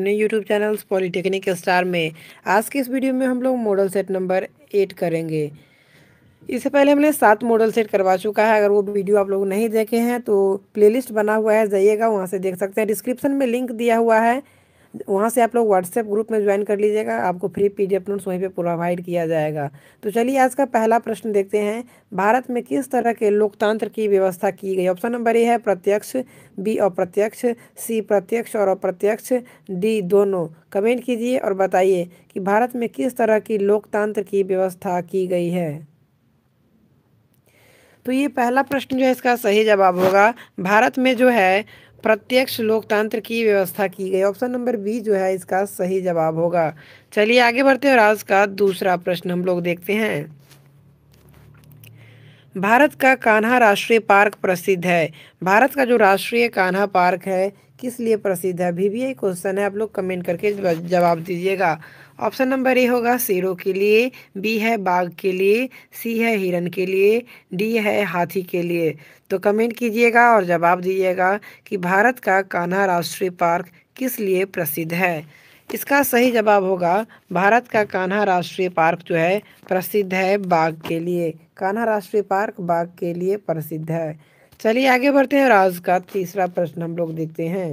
अपने YouTube channel polytechnic star में आज के इस वीडियो में हम लोग मॉडल सेट नंबर एट करेंगे इससे पहले हमने सात मॉडल सेट करवा चुका है अगर वो वीडियो आप लोग नहीं देखे हैं तो प्लेलिस्ट बना हुआ है जाइएगा वहाँ से देख सकते हैं डिस्क्रिप्शन में लिंक दिया हुआ है वहाँ से आप लोग व्हाट्सएप ग्रुप में ज्वाइन कर लीजिएगा आपको फ्री पी डी नोट्स वहीं पे प्रोवाइड किया जाएगा तो चलिए आज का पहला प्रश्न देखते हैं भारत में किस तरह के लोकतंत्र की व्यवस्था की गई ऑप्शन नंबर ए है प्रत्यक्ष बी अप्रत्यक्ष सी प्रत्यक्ष और अप्रत्यक्ष डी दोनों कमेंट कीजिए और बताइए कि भारत में किस तरह की लोकतंत्र की व्यवस्था की गई है तो ये पहला प्रश्न जो है इसका सही जवाब होगा भारत में जो है प्रत्यक्ष लोकतंत्र की व्यवस्था की गई ऑप्शन नंबर बी जो है इसका सही जवाब होगा चलिए आगे बढ़ते हैं और आज का दूसरा प्रश्न हम लोग देखते हैं भारत का कान्हा राष्ट्रीय पार्क प्रसिद्ध है भारत का जो राष्ट्रीय कान्हा पार्क है किस लिए प्रसिद्ध है अभी भी यही क्वेश्चन है आप लोग कमेंट करके जवाब दीजिएगा ऑप्शन नंबर ए होगा शेरों के लिए बी है बाघ के लिए सी है हिरन के लिए डी है हाथी के लिए तो कमेंट कीजिएगा और जवाब दीजिएगा कि भारत का कान्हा राष्ट्रीय पार्क किस लिए प्रसिद्ध है इसका सही जवाब होगा भारत का कान्हा राष्ट्रीय पार्क जो है प्रसिद्ध है बाघ के लिए कान्हा राष्ट्रीय पार्क बाघ के लिए प्रसिद्ध है चलिए आगे बढ़ते हैं और आज का तीसरा प्रश्न हम लोग देखते हैं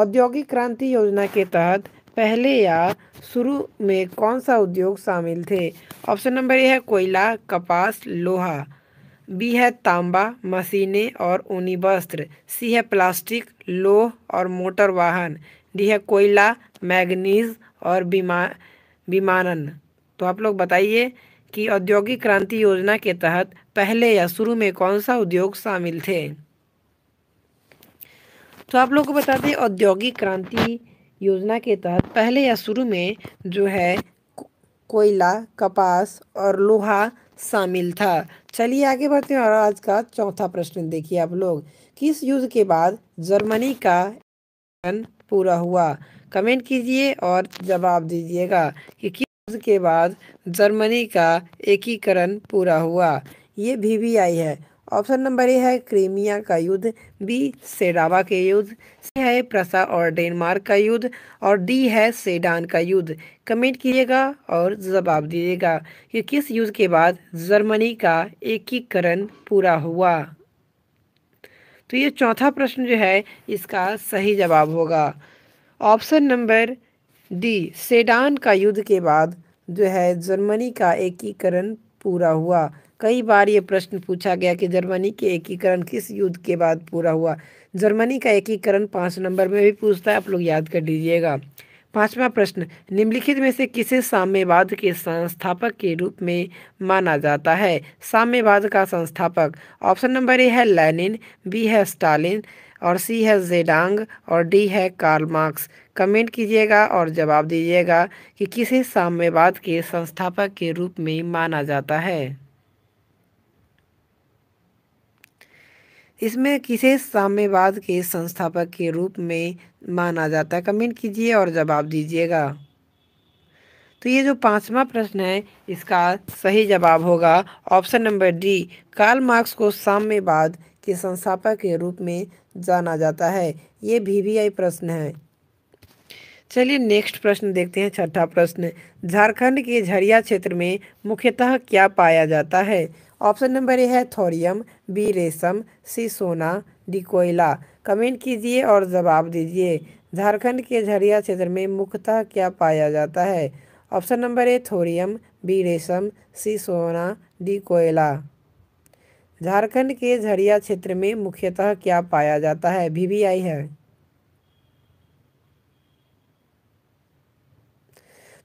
औद्योगिक क्रांति योजना के तहत पहले या शुरू में कौन सा उद्योग शामिल थे ऑप्शन नंबर ए है कोयला कपास लोहा बी है तांबा मशीनें और ऊनी वस्त्र सी है प्लास्टिक लोह और मोटर वाहन डी है कोयला मैगनीज और बीमा विमानन तो आप लोग बताइए कि औद्योगिक क्रांति योजना के तहत पहले या शुरू में कौन सा उद्योग शामिल थे तो आप लोग को बता दें औद्योगिक क्रांति योजना के तहत पहले या शुरू में जो है कोयला कपास और लोहा शामिल था चलिए आगे बढ़ते हैं और आज का चौथा प्रश्न देखिए आप लोग किस युद्ध के बाद जर्मनी का पूरा हुआ कमेंट कीजिए और जवाब दीजिएगा कि किस युद्ध के बाद जर्मनी का एकीकरण पूरा हुआ ये भी वी है ऑप्शन नंबर ए है क्रीमिया का युद्ध बी सेडावा के युद्ध सी है प्रसा और डेनमार्क का युद्ध और डी है सेडान का युद्ध कमेंट कीजिएगा और जवाब दीजिएगा कि किस युद्ध के बाद जर्मनी का एकीकरण पूरा हुआ तो ये चौथा प्रश्न जो है इसका सही जवाब होगा ऑप्शन नंबर डी सेडान का युद्ध के बाद जो है जर्मनी का एकीकरण पूरा हुआ कई बार ये प्रश्न पूछा गया कि जर्मनी के एकीकरण किस युद्ध के बाद पूरा हुआ जर्मनी का एकीकरण पाँच नंबर में भी पूछता है आप लोग याद कर लीजिएगा पांचवा प्रश्न निम्नलिखित में से किसे साम्यवाद के संस्थापक के रूप में माना जाता है साम्यवाद का संस्थापक ऑप्शन नंबर ए है लेनिन बी है स्टालिन और सी है जेडांग और डी है कार्ल मार्क्स कमेंट कीजिएगा और जवाब दीजिएगा कि किसे साम्यवाद के संस्थापक के रूप में माना जाता है इसमें किसे साम्यवाद के संस्थापक के रूप में माना जाता है कमेंट कीजिए और जवाब दीजिएगा तो ये जो पांचवा प्रश्न है इसका सही जवाब होगा option number D Karl Marx को साम्यवाद के संस्थापक के रूप में जाना जाता है ये भी वी आई प्रश्न है चलिए नेक्स्ट प्रश्न देखते हैं छठा प्रश्न झारखंड के झरिया क्षेत्र में मुख्यतः क्या पाया जाता है ऑप्शन नंबर ए है थोरियम बी रेशम सी सोना डी कोयला कमेंट कीजिए और जवाब दीजिए झारखंड के झरिया क्षेत्र में मुख्यतः क्या पाया जाता है option number A thorium B रेशम सी सोना डी कोयला झारखंड के झरिया क्षेत्र में मुख्यतः क्या पाया जाता है वीवीआई है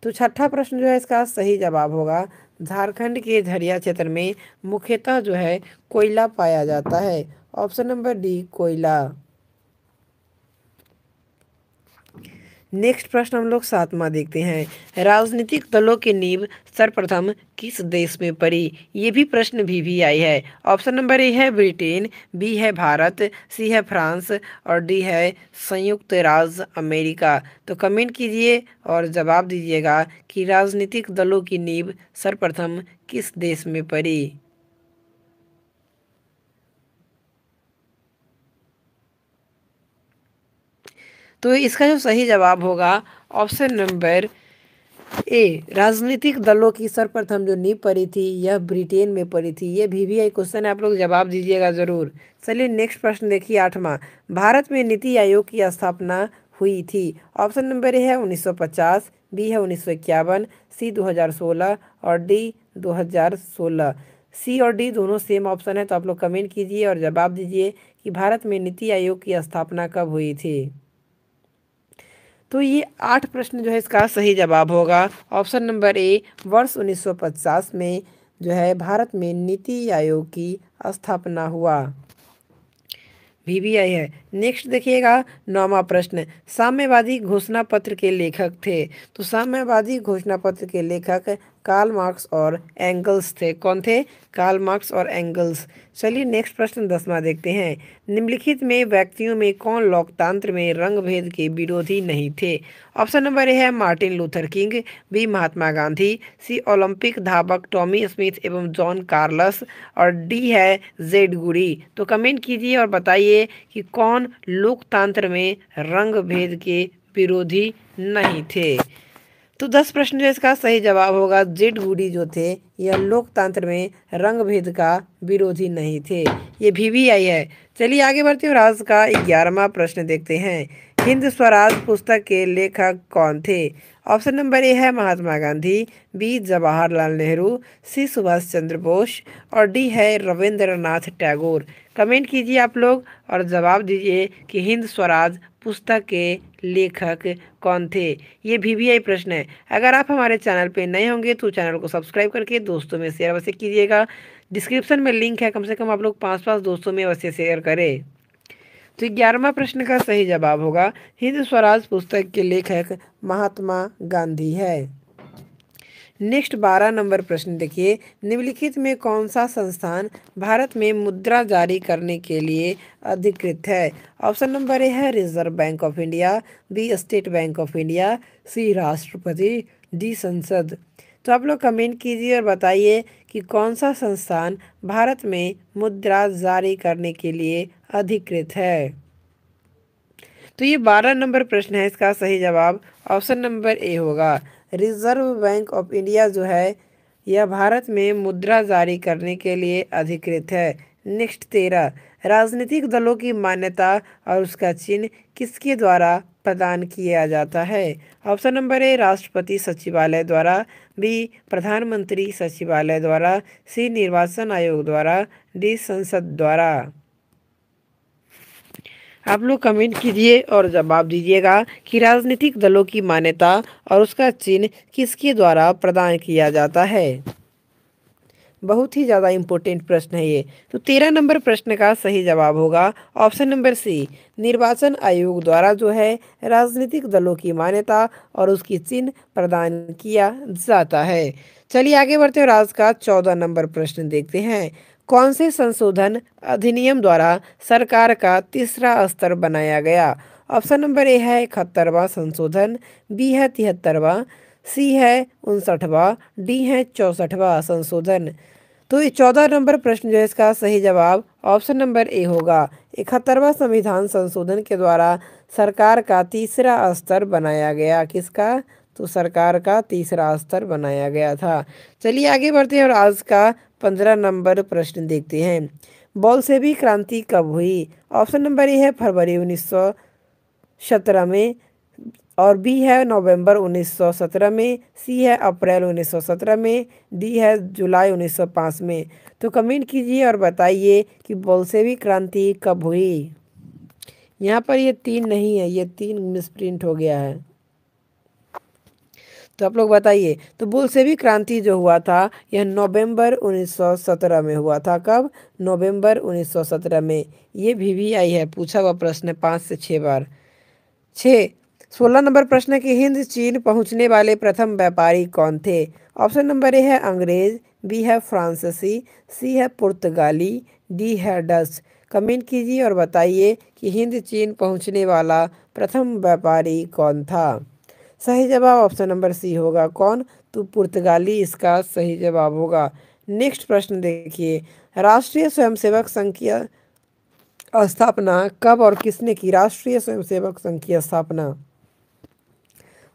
तो छठा प्रश्न जो है इसका सही जवाब होगा झारखंड के झरिया क्षेत्र में मुख्यतः जो है कोयला पाया जाता है ऑप्शन नंबर डी कोयला नेक्स्ट प्रश्न हम लोग सातवा देखते हैं राजनीतिक दलों की नींव सर्वप्रथम किस देश में पड़ी ये भी प्रश्न भी भी आई है ऑप्शन नंबर ए है ब्रिटेन बी है भारत सी है फ्रांस और डी है संयुक्त राज्य अमेरिका तो कमेंट कीजिए और जवाब दीजिएगा कि राजनीतिक दलों की नींव सर्वप्रथम किस देश में पड़ी तो इसका जो सही जवाब होगा ऑप्शन नंबर ए राजनीतिक दलों की सर्वप्रथम जो नींव पड़ी थी यह ब्रिटेन में पड़ी थी यह भी भी आई क्वेश्चन आप लोग जवाब दीजिएगा ज़रूर चलिए नेक्स्ट प्रश्न देखिए आठवां भारत में नीति आयोग की स्थापना हुई थी ऑप्शन नंबर ए है 1950 बी है उन्नीस सी 2016 और डी 2016 सी और डी दोनों सेम ऑप्शन है तो आप लोग कमेंट कीजिए और जवाब दीजिए कि भारत में नीति आयोग की स्थापना कब हुई थी तो ये आठ प्रश्न जो है इसका सही जवाब होगा ऑप्शन नंबर ए वर्ष 1950 में जो है भारत में नीति आयोग की स्थापना हुआ वीवीआई है नेक्स्ट देखिएगा नौवा प्रश्न साम्यवादी घोषणा पत्र के लेखक थे तो साम्यवादी घोषणा पत्र के लेखक कार्ल मार्क्स और एंगल्स थे कौन थे कार्ल मार्क्स और एंगल्स चलिए नेक्स्ट प्रश्न दसवा देखते हैं निम्नलिखित में व्यक्तियों में कौन लोकतंत्र में रंगभेद के विरोधी नहीं थे ऑप्शन नंबर ए है Martin Luther King B Mahatma Gandhi C Olympic धावक टॉमी स्मिथ एवं जॉन कार्लस और डी है जेड गुरी तो कमेंट कीजिए और बताइए कि कौन लोकतंत्र में रंगभेद के विरोधी नहीं थे तो दस प्रश्न जो इसका सही जवाब होगा जेड गुडी जो थे यह लोकतंत्र में रंग भेद का विरोधी नहीं थे ये भी आई है चलिए आगे बढ़ते हैं और आज का ग्यारहवा प्रश्न देखते हैं हिंद स्वराज पुस्तक के लेखक कौन थे ऑप्शन नंबर ए है महात्मा गांधी बी जवाहरलाल नेहरू सी सुभाष चंद्र बोस और डी है रविंद्रनाथ टैगोर कमेंट कीजिए आप लोग और जवाब दीजिए कि हिंद स्वराज पुस्तक के लेखक कौन थे ये भी वी आई प्रश्न है अगर आप हमारे चैनल पे नए होंगे तो चैनल को सब्सक्राइब करके दोस्तों में शेयर अवश्य कीजिएगा डिस्क्रिप्शन में लिंक है कम से कम आप लोग पाँच पाँच दोस्तों में अवश्य शेयर करें तो ग्यारहवा प्रश्न का सही जवाब होगा हिंद स्वराज पुस्तक के लेखक महात्मा गांधी है नेक्स्ट बारह नंबर प्रश्न देखिए निम्नलिखित में कौन सा संस्थान भारत में मुद्रा जारी करने के लिए अधिकृत है ऑप्शन नंबर ए है reserve bank of India B state bank of India C राष्ट्रपति डी संसद तो आप लोग कमेंट कीजिए और बताइए कि कौन सा संस्थान भारत में मुद्रा जारी करने के लिए अधिकृत है तो ये बारह नंबर प्रश्न है इसका सही जवाब ऑप्शन नंबर ए होगा रिजर्व बैंक ऑफ इंडिया जो है यह भारत में मुद्रा जारी करने के लिए अधिकृत है नेक्स्ट तेरह राजनीतिक दलों की मान्यता और उसका चिन्ह किसके द्वारा प्रदान किया जाता है ऑप्शन नंबर ए राष्ट्रपति सचिवालय द्वारा बी प्रधानमंत्री सचिवालय द्वारा सी निर्वाचन आयोग द्वारा डी संसद द्वारा आप लोग कमेंट कीजिए और जवाब दीजिएगा कि राजनीतिक दलों की मान्यता और उसका चिन्ह किसके द्वारा प्रदान किया जाता है बहुत ही ज़्यादा इम्पोर्टेंट प्रश्न है ये तो तेरह नंबर प्रश्न का सही जवाब होगा ऑप्शन नंबर सी निर्वाचन आयोग द्वारा जो है राजनीतिक दलों की मान्यता और उसकी चिन्ह प्रदान किया जाता है चलिए आगे बढ़ते हैं राज का चौदह नंबर प्रश्न देखते हैं कौन से संशोधन अधिनियम द्वारा सरकार का तीसरा स्तर बनाया गया ऑप्शन नंबर ए है इकहत्तरवा संशोधन बी है तिहत्तरवा सी है उनसठवा डी है चौसठवा संशोधन तो ये चौदह नंबर प्रश्न जो है इसका सही जवाब ऑप्शन नंबर ए होगा इकहत्तरवा संविधान संशोधन के द्वारा सरकार का तीसरा स्तर बनाया गया किसका तो सरकार का तीसरा स्तर बनाया गया था चलिए आगे बढ़ते हैं और आज का पंद्रह नंबर प्रश्न देखते हैं बॉल से भी क्रांति कब हुई ऑप्शन नंबर ए है फरवरी उन्नीस सौ सत्रह में और बी है नवंबर 1917 में सी है अप्रैल 1917 में डी है जुलाई 1905 में तो कमेंट कीजिए और बताइए कि बोलसेवी क्रांति कब हुई यहाँ पर ये तीन नहीं है ये तीन मिसप्रिंट हो गया है तो आप लोग बताइए तो बोलसेवी क्रांति जो हुआ था यह नवंबर 1917 में हुआ था कब नवंबर 1917 में ये भी भी आई है पूछा हुआ प्रश्न पाँच से छः बार छः सोलह नंबर प्रश्न है कि हिंद चीन पहुंचने वाले प्रथम व्यापारी कौन थे ऑप्शन नंबर ए है अंग्रेज बी है फ्रांसीसी सी है पुर्तगाली डी है डच कमेंट कीजिए और बताइए कि हिंद चीन पहुंचने वाला प्रथम व्यापारी कौन था सही जवाब ऑप्शन नंबर सी होगा कौन तो पुर्तगाली इसका सही जवाब होगा नेक्स्ट प्रश्न देखिए राष्ट्रीय स्वयंसेवक संघ की स्थापना कब और किसने की राष्ट्रीय स्वयंसेवक संघ की स्थापना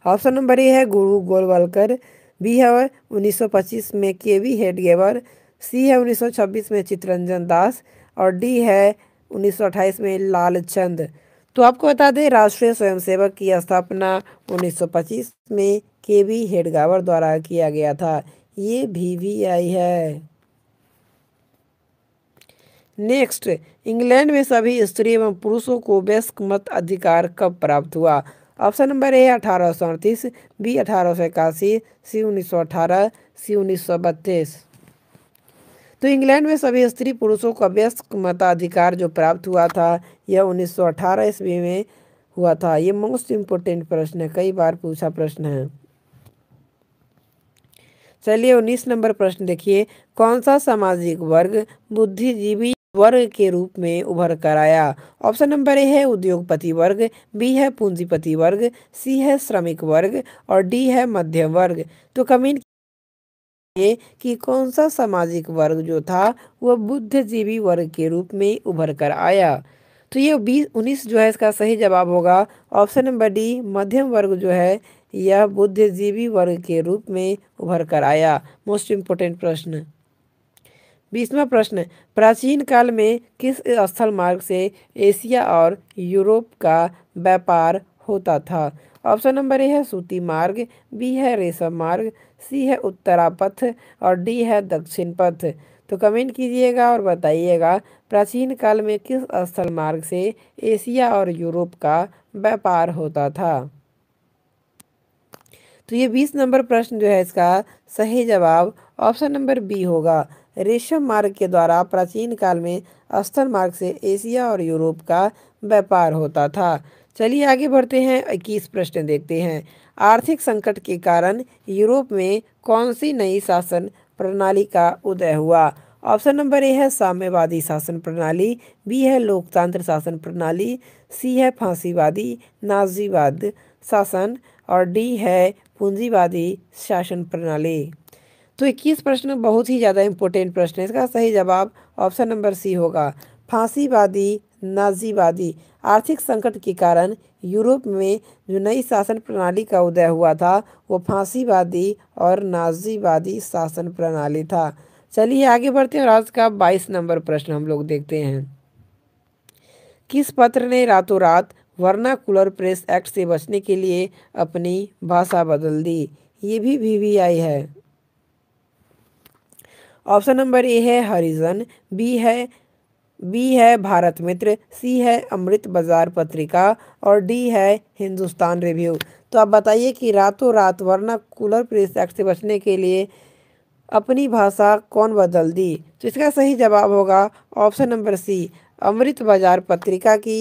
ऑप्शन नंबर ए है गुरु गोलवालकर बी है 1925 में के वी हेडगेवर सी है 1926 में चित्रंजन दास और डी है 1928 में लाल चंद तो आपको बता दें राष्ट्रीय स्वयंसेवक की स्थापना 1925 में के वी हेडगावर द्वारा किया गया था ये भी वी आई है नेक्स्ट इंग्लैंड में सभी स्त्री एवं पुरुषों को वयस्क मत अधिकार कब प्राप्त हुआ ऑप्शन नंबर ए अठारह सौ अड़तीस बी अठारह सौ इक्यासी सी उन्नीस सौ अठारह सी उन्नीस सौ बत्तीस तो इंग्लैंड में सभी स्त्री पुरुषों का व्यस्क मताधिकार जो प्राप्त हुआ था यह 1918 ईस्वी में हुआ था ये मोस्ट इम्पोर्टेंट प्रश्न है कई बार पूछा प्रश्न है चलिए उन्नीस नंबर प्रश्न देखिए कौन सा सामाजिक वर्ग बुद्धिजीवी वर्ग के रूप में उभर कर आया ऑप्शन नंबर ए है उद्योगपति वर्ग बी है पूंजीपति वर्ग सी है श्रमिक वर्ग और डी है मध्यम वर्ग तो कमेंट कि कौन सा सामाजिक वर्ग जो था वह बुद्धिजीवी वर्ग के रूप में उभर कर आया तो ये बीस उन्नीस जो है इसका सही जवाब होगा ऑप्शन नंबर डी मध्यम वर्ग जो है यह बुद्धिजीवी वर्ग के रूप में उभर कर आया मोस्ट इम्पोर्टेंट प्रश्न बीसवा प्रश्न प्राचीन काल में किस स्थल मार्ग से एशिया और यूरोप का व्यापार होता था ऑप्शन नंबर ए है सूती मार्ग बी है रेशम मार्ग सी है उत्तरा पथ और डी है दक्षिण पथ तो कमेंट कीजिएगा और बताइएगा प्राचीन काल में किस स्थल मार्ग से एशिया और यूरोप का व्यापार होता था तो ये बीस नंबर प्रश्न जो है इसका सही जवाब ऑप्शन नंबर बी होगा रेशम मार्ग के द्वारा प्राचीन काल में अस्तर मार्ग से एशिया और यूरोप का व्यापार होता था चलिए आगे बढ़ते हैं इक्कीस प्रश्न देखते हैं आर्थिक संकट के कारण यूरोप में कौन सी नई शासन प्रणाली का उदय हुआ ऑप्शन नंबर ए है साम्यवादी शासन प्रणाली बी है लोकतंत्र शासन प्रणाली सी है फांसीवादी नाजीवाद शासन और डी है पूंजीवादी शासन प्रणाली तो इक्कीस प्रश्न बहुत ही ज़्यादा इम्पोर्टेंट प्रश्न है इसका सही जवाब ऑप्शन नंबर सी होगा फांसीवादी नाजीवादी आर्थिक संकट के कारण यूरोप में जो नई शासन प्रणाली का उदय हुआ था वो फांसीवादी और नाजीवादी शासन प्रणाली था चलिए आगे बढ़ते हैं और आज का बाईस नंबर प्रश्न हम लोग देखते हैं किस पत्र ने रातों रात कूलर प्रेस एक्ट से बचने के लिए अपनी भाषा बदल दी ये भी वीवीआई है ऑप्शन नंबर ए है हरिजन बी है बी है भारत मित्र सी है अमृत बाजार पत्रिका और डी है हिंदुस्तान रिव्यू तो आप बताइए कि रातों रात कूलर प्रेस एक्ट से बचने के लिए अपनी भाषा कौन बदल दी तो इसका सही जवाब होगा ऑप्शन नंबर सी अमृत बाजार पत्रिका की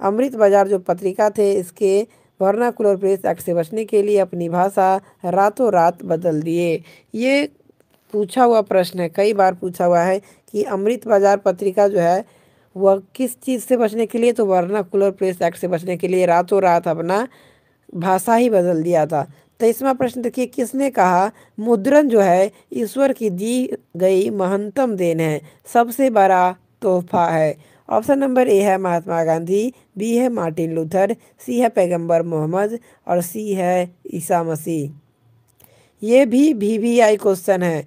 अमृत बाजार जो पत्रिका थे इसके वर्नाकुलर प्रेस एक्ट से बचने के लिए अपनी भाषा रातों रात बदल दिए ये पूछा हुआ प्रश्न है कई बार पूछा हुआ है कि अमृत बाजार पत्रिका जो है वह किस चीज़ से बचने के लिए तो वर्नाकुलर प्रेस एक्ट से बचने के लिए रातों रात अपना भाषा ही बदल दिया था तेईसवा प्रश्न देखिए किसने कहा मुद्रण जो है ईश्वर की दी गई महंतम देन है सबसे बड़ा तोहफा है ऑप्शन नंबर ए है महात्मा गांधी बी है मार्टिन लूथर सी है पैगंबर मोहम्मद और सी है ईसा मसीह ये भी वी वी आई क्वेश्चन है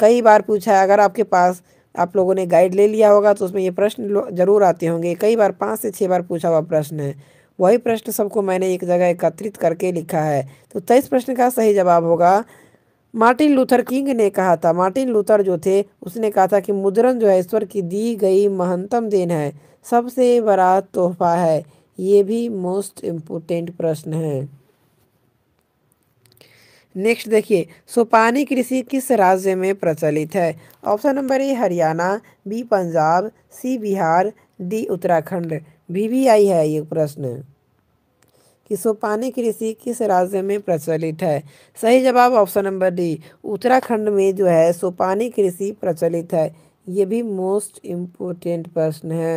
कई बार पूछा है अगर आपके पास आप लोगों ने गाइड ले लिया होगा तो उसमें ये प्रश्न जरूर आते होंगे कई बार पाँच से छः बार पूछा हुआ प्रश्न है वही प्रश्न सबको मैंने एक जगह एकत्रित करके लिखा है तो तेईस प्रश्न का सही जवाब होगा मार्टिन लूथर किंग ने कहा था मार्टिन लूथर जो थे उसने कहा था कि मुद्रण जो है ईश्वर की दी गई महंतम देन है सबसे बड़ा तोहफा है ये भी मोस्ट इम्पोर्टेंट प्रश्न है नेक्स्ट देखिए सोपानी कृषि किस राज्य में प्रचलित है option number A Haryana B Punjab C Bihar D Uttarakhand भी वी आई है ये प्रश्न कि सोपानी कृषि किस राज्य में प्रचलित है सही जवाब ऑप्शन नंबर डी उत्तराखंड में जो है सोपानी कृषि प्रचलित है ये भी मोस्ट इम्पोर्टेंट प्रश्न है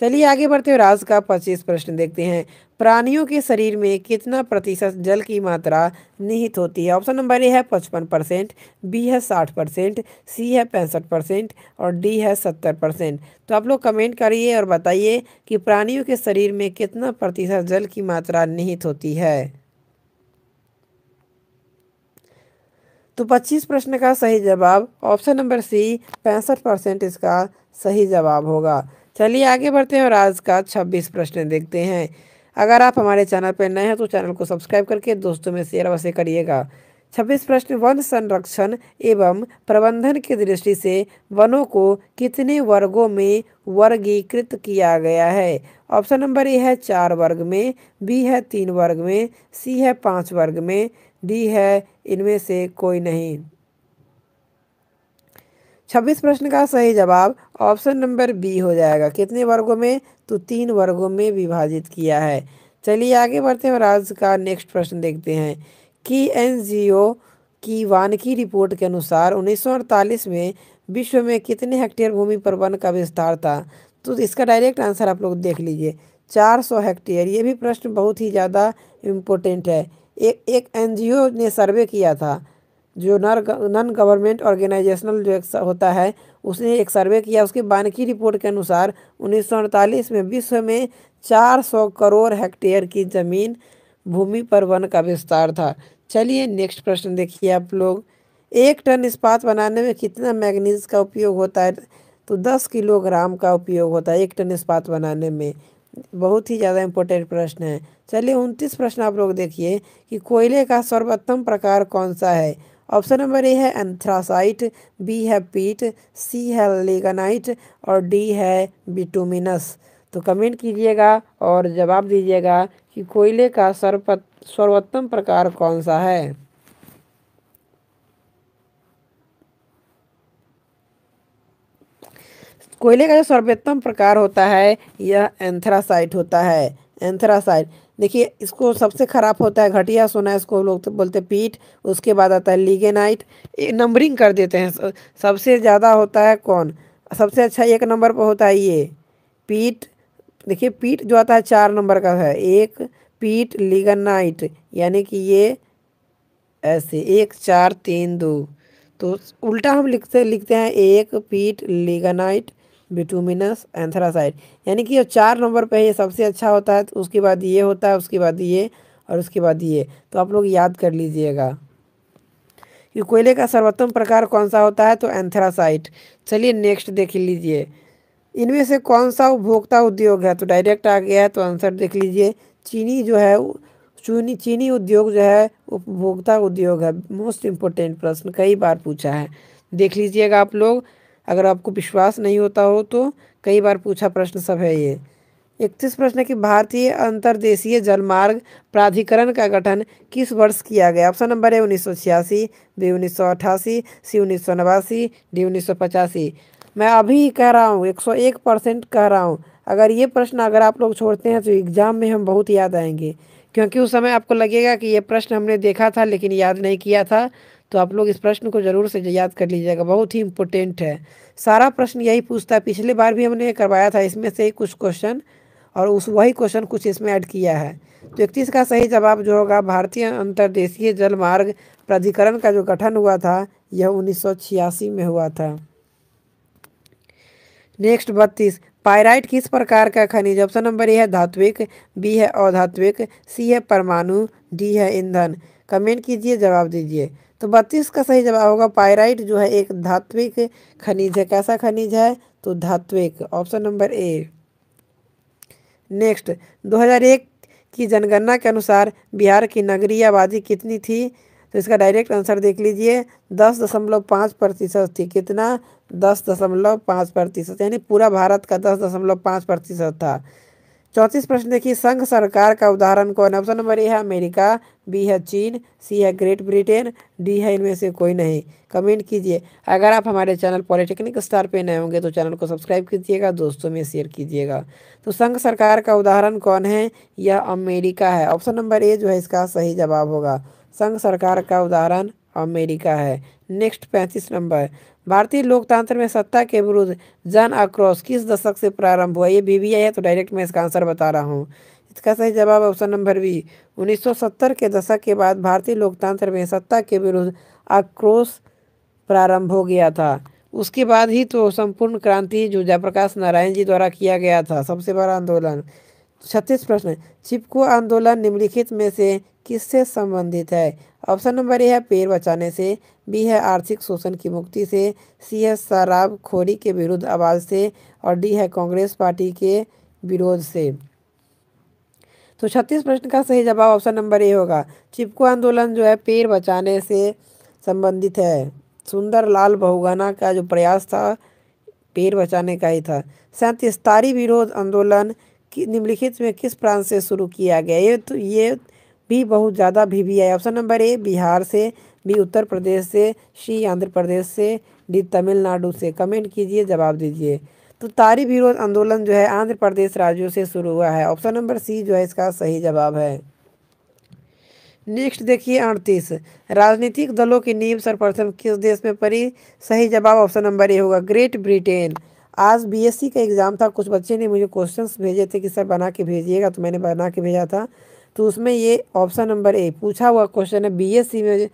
चलिए आगे बढ़ते हुए राज का पच्चीस प्रश्न देखते हैं प्राणियों के शरीर में कितना प्रतिशत जल की मात्रा निहित होती है ऑप्शन नंबर ए है पचपन परसेंट बी है साठ परसेंट सी है पैंसठ परसेंट और डी है सत्तर परसेंट तो आप लोग कमेंट करिए और बताइए कि प्राणियों के शरीर में कितना प्रतिशत जल की मात्रा निहित होती है तो 25 प्रश्न का सही जवाब ऑप्शन नंबर सी पैंसठ परसेंट इसका सही जवाब होगा चलिए आगे बढ़ते हैं और आज का छब्बीस प्रश्न देखते हैं अगर आप हमारे चैनल पर नए हैं तो चैनल को सब्सक्राइब करके दोस्तों में शेयर अवश्य करिएगा छब्बीस प्रश्न वन संरक्षण एवं प्रबंधन की दृष्टि से वनों को कितने वर्गों में वर्गीकृत किया गया है ऑप्शन नंबर ए है चार वर्ग में बी है तीन वर्ग में सी है पाँच वर्ग में डी है इनमें से कोई नहीं छब्बीस प्रश्न का सही जवाब ऑप्शन नंबर बी हो जाएगा कितने वर्गों में तो तीन वर्गों में विभाजित किया है चलिए आगे बढ़ते हैं और आज का नेक्स्ट प्रश्न देखते हैं कि एन की वानकी रिपोर्ट के अनुसार उन्नीस में विश्व में कितने हेक्टेयर भूमि पर वन का विस्तार था तो इसका डायरेक्ट आंसर आप लोग देख लीजिए 400 हेक्टेयर ये भी प्रश्न बहुत ही ज़्यादा इम्पोर्टेंट है एक एक एनजीओ ने सर्वे किया था जो नर नॉन गवर्नमेंट ऑर्गेनाइजेशनल जो होता है उसने एक सर्वे किया उसके बानकी रिपोर्ट के अनुसार उन्नीस में विश्व में 400 करोड़ हेक्टेयर की ज़मीन भूमि पर वन का विस्तार था चलिए नेक्स्ट प्रश्न देखिए आप लोग एक टन इस्पात बनाने में कितना मैगनीज का उपयोग होता है तो दस किलोग्राम का उपयोग होता है एक टन इस्पात बनाने में बहुत ही ज़्यादा इम्पोर्टेंट प्रश्न है चलिए उनतीस प्रश्न आप लोग देखिए कि कोयले का सर्वोत्तम प्रकार कौन सा है ऑप्शन नंबर ए है एंथ्रासाइट बी है पीट सी है लेगानाइट और डी है बिटोमिनस तो कमेंट कीजिएगा और जवाब दीजिएगा कि कोयले का सर्व सर्वोत्तम प्रकार कौन सा है कोयले का जो सर्वोत्तम प्रकार होता है यह एंथ्रासाइट होता है एंथ्रासाइट देखिए इसको सबसे ख़राब होता है घटिया सोना इसको लोग तो बोलते पीठ उसके बाद आता है लीगेनाइट नंबरिंग कर देते हैं सबसे ज़्यादा होता है कौन सबसे अच्छा एक नंबर पर होता है ये पीठ देखिए पीठ जो आता है चार नंबर का है एक पीट लीगनाइट यानी कि ये ऐसे एक चार तीन दो तो उल्टा हम लिखते लिखते हैं एक पीट लीगनाइट बिटूमिनस एंथ्रासाइड यानी कि चार नंबर पे ये सबसे अच्छा होता है तो उसके बाद ये होता है उसके बाद ये और उसके बाद ये तो आप लोग याद कर लीजिएगा कि कोयले का सर्वोत्तम प्रकार कौन सा होता है तो एंथ्रासाइट चलिए नेक्स्ट देख लीजिए इनमें से कौन सा उपभोक्ता उद्योग है तो डायरेक्ट आ गया है तो आंसर देख लीजिए चीनी जो है चीनी चीनी उद्योग जो है उपभोक्ता उद्योग है मोस्ट इम्पोर्टेंट प्रश्न कई बार पूछा है देख लीजिएगा आप लोग अगर आपको विश्वास नहीं होता हो तो कई बार पूछा प्रश्न सब है ये इकतीस प्रश्न कि भारतीय अंतर्देशीय जलमार्ग प्राधिकरण का गठन किस वर्ष किया गया ऑप्शन नंबर है उन्नीस सौ छियासी बी उन्नीस सौ अट्ठासी सी उन्नीस सौ नवासी डी उन्नीस सौ पचासी मैं अभी कह रहा हूँ एक सौ एक परसेंट कह रहा हूँ अगर ये प्रश्न अगर आप लोग छोड़ते हैं तो एग्ज़ाम में हम बहुत याद आएंगे क्योंकि उस समय आपको लगेगा कि ये प्रश्न हमने देखा था लेकिन याद नहीं किया था तो आप लोग इस प्रश्न को ज़रूर से याद कर लीजिएगा बहुत ही इम्पोर्टेंट है सारा प्रश्न यही पूछता है पिछले बार भी हमने करवाया था इसमें से कुछ क्वेश्चन और उस वही क्वेश्चन कुछ इसमें ऐड किया है तो इकतीस का सही जवाब जो होगा भारतीय अंतर्देशीय जलमार्ग प्राधिकरण का जो गठन हुआ था यह उन्नीस में हुआ था नेक्स्ट बत्तीस पायराइट किस प्रकार का खनिज ऑप्शन नंबर ए है धात्विक बी है अधात्विक सी है परमाणु डी है ईंधन कमेंट कीजिए जवाब दीजिए तो बत्तीस का सही जवाब होगा पायराइट जो है एक धात्विक खनिज है कैसा खनिज है तो धात्विक ऑप्शन नंबर ए नेक्स्ट 2001 की जनगणना के अनुसार बिहार की नगरीय आबादी कितनी थी तो इसका डायरेक्ट आंसर देख लीजिए दस दशमलव पाँच प्रतिशत थी कितना दस दशमलव पाँच प्रतिशत यानी पूरा भारत का दस दशमलव पाँच प्रतिशत था चौंतीस प्रश्न देखिए संघ सरकार का उदाहरण कौन ऑप्शन नंबर ए है अमेरिका बी है चीन सी है ग्रेट ब्रिटेन डी है इनमें से कोई नहीं कमेंट कीजिए अगर आप हमारे चैनल पॉलिटेक्निक स्टार पे नए होंगे तो चैनल को सब्सक्राइब कीजिएगा दोस्तों में शेयर कीजिएगा तो संघ सरकार का उदाहरण कौन है यह अमेरिका है ऑप्शन नंबर ए जो है इसका सही जवाब होगा संघ सरकार का उदाहरण अमेरिका है नेक्स्ट पैंतीस नंबर भारतीय लोकतंत्र में सत्ता के विरुद्ध जन आक्रोश किस दशक से प्रारंभ हुआ ये बीबीआई है तो डायरेक्ट मैं इसका आंसर बता रहा हूँ इसका सही जवाब ऑप्शन नंबर बी 1970 के दशक के बाद भारतीय लोकतंत्र में सत्ता के विरुद्ध आक्रोश प्रारंभ हो गया था उसके बाद ही तो संपूर्ण क्रांति जो जयप्रकाश नारायण जी द्वारा किया गया था सबसे बड़ा आंदोलन छत्तीस प्रश्न चिपको आंदोलन निम्नलिखित में से किससे संबंधित है ऑप्शन नंबर ए है पेड़ बचाने से बी है आर्थिक शोषण की मुक्ति से सी है शराबखोरी के विरुद्ध आवाज़ से और डी है कांग्रेस पार्टी के विरोध से तो छत्तीस प्रश्न का सही जवाब ऑप्शन नंबर ए होगा चिपको आंदोलन जो है पेड़ बचाने से संबंधित है सुंदर लाल बहुगाना का जो प्रयास था पेड़ बचाने का ही था सैंतीस तारी विरोध आंदोलन निम्नलिखित में किस प्रांत से शुरू किया गया ये तो ये भी बहुत ज़्यादा भी भी आई ऑप्शन नंबर ए बिहार से बी उत्तर प्रदेश से सी आंध्र प्रदेश से डी तमिलनाडु से कमेंट कीजिए जवाब दीजिए तो तारी विरोध आंदोलन जो है आंध्र प्रदेश राज्यों से शुरू हुआ है ऑप्शन नंबर सी जो है इसका सही जवाब है नेक्स्ट देखिए अड़तीस राजनीतिक दलों की नींव सर्वप्रथम किस देश में पड़ी सही जवाब ऑप्शन नंबर ए होगा ग्रेट ब्रिटेन आज बीएससी का एग्ज़ाम था कुछ बच्चे ने मुझे क्वेश्चंस भेजे थे कि सर बना के भेजिएगा तो मैंने बना के भेजा था तो उसमें ये ऑप्शन नंबर ए पूछा हुआ क्वेश्चन है बीएससी में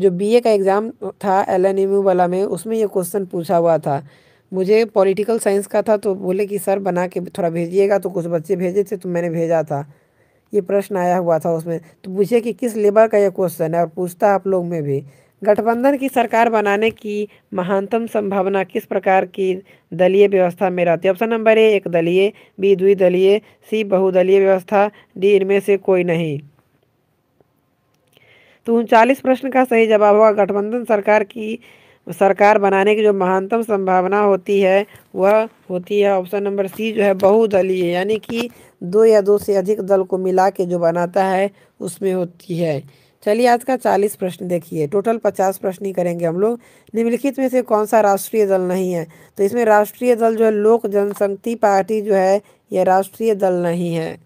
जो बीए का एग्ज़ाम था एल वाला में उसमें ये क्वेश्चन पूछा हुआ था मुझे पॉलिटिकल साइंस का था तो बोले कि सर बना के थोड़ा भेजिएगा तो कुछ बच्चे भेजे थे तो मैंने भेजा था ये प्रश्न आया हुआ था उसमें तो पूछिए कि किस लेबर का यह क्वेश्चन है और पूछता आप लोग में भी गठबंधन की सरकार बनाने की महानतम संभावना किस प्रकार की दलीय व्यवस्था में रहती है ऑप्शन नंबर ए एक दलीय बी द्विदलीय सी बहुदलीय व्यवस्था डी इनमें से कोई नहीं तो उनचालीस प्रश्न का सही जवाब होगा गठबंधन सरकार की सरकार बनाने की जो महानतम संभावना होती है वह होती है ऑप्शन नंबर सी जो है बहुदलीय यानी कि दो या दो से अधिक दल को मिला के जो बनाता है उसमें होती है चलिए आज का चालीस प्रश्न देखिए टोटल पचास प्रश्न ही करेंगे हम लोग निम्नलिखित में से कौन सा राष्ट्रीय दल नहीं है तो इसमें राष्ट्रीय दल जो है लोक जनशक्ति पार्टी जो है यह राष्ट्रीय दल नहीं है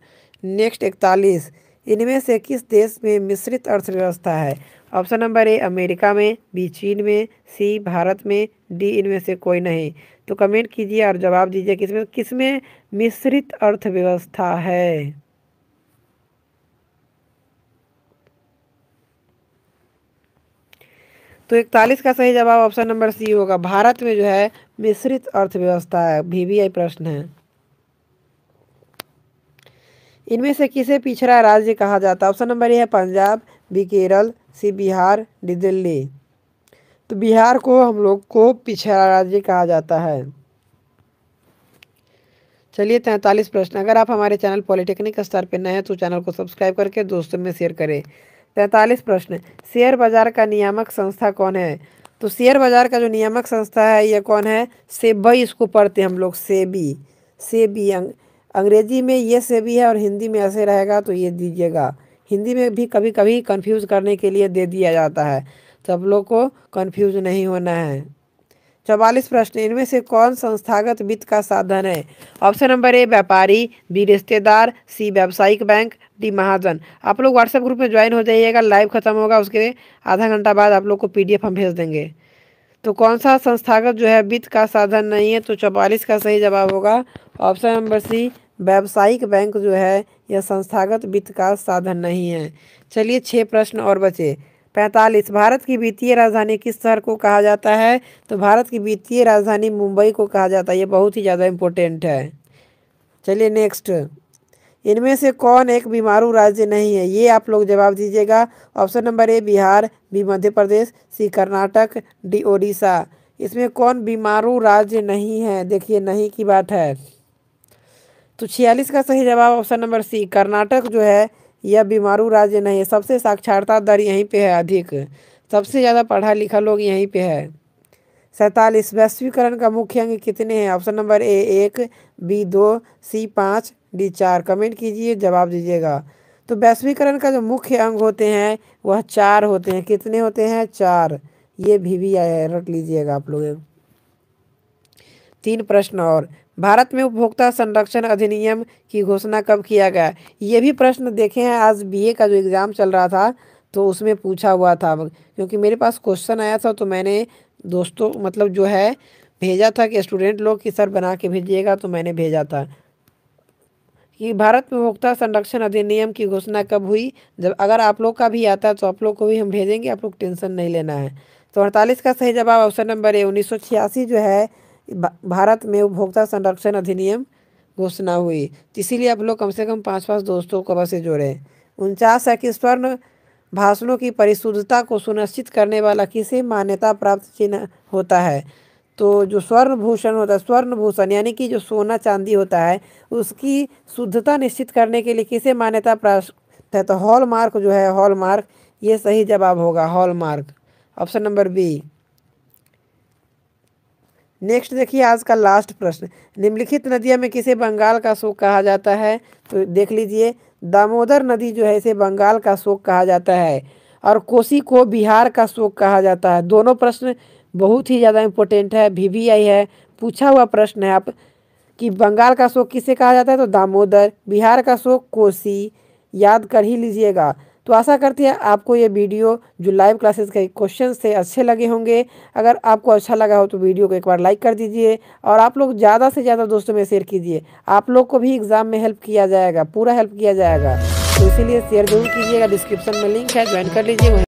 नेक्स्ट इकतालीस इनमें से किस देश में मिश्रित अर्थव्यवस्था है ऑप्शन नंबर ए अमेरिका में बी चीन में सी भारत में डी इनमें से कोई नहीं तो कमेंट कीजिए और जवाब दीजिए किसमें किसमें मिश्रित अर्थव्यवस्था है तो इकतालीस का सही जवाब ऑप्शन नंबर सी होगा भारत में जो है मिश्रित अर्थव्यवस्था है वीवीआई प्रश्न है इनमें से किसे पिछड़ा राज्य कहा जाता है ऑप्शन नंबर ए है Punjab B Kerala C Bihar D Delhi तो बिहार को हम लोग को पिछड़ा राज्य कहा जाता है चलिए तैंतालीस प्रश्न अगर आप हमारे चैनल पॉलिटेक्निक स्तर पर नए हैं तो चैनल को सब्सक्राइब करके दोस्तों में शेयर करें तैंतालीस प्रश्न शेयर बाजार का नियामक संस्था कौन है तो शेयर बाजार का जो नियामक संस्था है यह कौन है सेबई इसको पढ़ते हैं हम लोग सेबी सेबी अंग, अंग्रेजी में ये सेबी है और हिंदी में ऐसे रहेगा तो ये दीजिएगा हिंदी में भी कभी कभी कंफ्यूज करने के लिए दे दिया जाता है तो आप लोग को कन्फ्यूज नहीं होना है चौवालीस प्रश्न इनमें से कौन संस्थागत वित्त का साधन है ऑप्शन नंबर ए व्यापारी बी रिश्तेदार सी व्यावसायिक बैंक डी महाजन आप लोग व्हाट्सएप ग्रुप में ज्वाइन हो जाइएगा लाइव खत्म होगा उसके आधा घंटा बाद आप लोग को पीडीएफ हम भेज देंगे तो कौन सा संस्थागत जो है वित्त का साधन नहीं है तो चौवालीस का सही जवाब होगा ऑप्शन नंबर सी व्यावसायिक बैंक जो है यह संस्थागत वित्त का साधन नहीं है चलिए छः प्रश्न और बचे पैंतालीस भारत की वित्तीय राजधानी किस शहर को कहा जाता है तो भारत की वित्तीय राजधानी मुंबई को कहा जाता है ये बहुत ही ज़्यादा इम्पोर्टेंट है चलिए नेक्स्ट इनमें से कौन एक बीमारू राज्य नहीं है ये आप लोग जवाब दीजिएगा option number A Bihar B Madhya Pradesh C Karnataka D Odisha इसमें कौन बीमारू राज्य नहीं है देखिए नहीं की बात है तो छियालीस का सही जवाब ऑप्शन नंबर सी कर्नाटक जो है यह बीमारू राज्य नहीं है सबसे साक्षरता दर यहीं पे है अधिक सबसे ज़्यादा पढ़ा लिखा लोग यहीं पे है सैंतालीस वैश्वीकरण का मुख्य अंग कितने हैं ऑप्शन नंबर ए एक बी दो सी पाँच डी चार कमेंट कीजिए जवाब दीजिएगा तो वैश्वीकरण का जो मुख्य अंग होते हैं वह चार होते हैं कितने होते हैं चार ये भी भी रट लीजिएगा आप लोग तीन प्रश्न और भारत में उपभोक्ता संरक्षण अधिनियम की घोषणा कब किया गया ये भी प्रश्न देखे हैं आज बीए का जो एग्ज़ाम चल रहा था तो उसमें पूछा हुआ था क्योंकि मेरे पास क्वेश्चन आया था तो मैंने दोस्तों मतलब जो है भेजा था कि स्टूडेंट लोग कि सर बना के भेजिएगा तो मैंने भेजा था कि भारत उपभोक्ता संरक्षण अधिनियम की घोषणा कब हुई जब अगर आप लोग का भी आता है तो आप लोग को भी हम भेजेंगे आप लोग टेंशन नहीं लेना है तो अड़तालीस का सही जवाब ऑप्शन नंबर ए उन्नीस जो है भारत में उपभोक्ता संरक्षण अधिनियम घोषणा हुई इसीलिए आप लोग कम से कम पाँच पाँच दोस्तों को अवश्य जोड़े उनचास है कि स्वर्ण भाषणों की परिशुद्धता को सुनिश्चित करने वाला किसे मान्यता प्राप्त चिन्ह होता है तो जो स्वर्ण भूषण होता है स्वर्ण भूषण यानी कि जो सोना चांदी होता है उसकी शुद्धता निश्चित करने के लिए किसे मान्यता प्राप्त है तो हॉलमार्क जो है हॉलमार्क ये सही जवाब होगा hallmark option number B next देखिए आज का लास्ट प्रश्न निम्नलिखित नदियों में किसे बंगाल का शोक कहा जाता है तो देख लीजिए दामोदर नदी जो है इसे बंगाल का शोक कहा जाता है और कोसी को बिहार का शोक कहा जाता है दोनों प्रश्न बहुत ही ज़्यादा इम्पोर्टेंट है भी आई है पूछा हुआ प्रश्न है आप कि बंगाल का शोक किसे कहा जाता है तो दामोदर बिहार का शोक कोसी याद कर ही लीजिएगा तो आशा करती है आपको ये वीडियो जो लाइव क्लासेस के क्वेश्चन थे अच्छे लगे होंगे अगर आपको अच्छा लगा हो तो वीडियो को एक बार लाइक कर दीजिए और आप लोग ज़्यादा से ज़्यादा दोस्तों में शेयर कीजिए आप लोग को भी एग्ज़ाम में हेल्प किया जाएगा पूरा हेल्प किया जाएगा तो इसीलिए शेयर जरूर कीजिएगा डिस्क्रिप्शन में लिंक है ज्वाइन कर लीजिए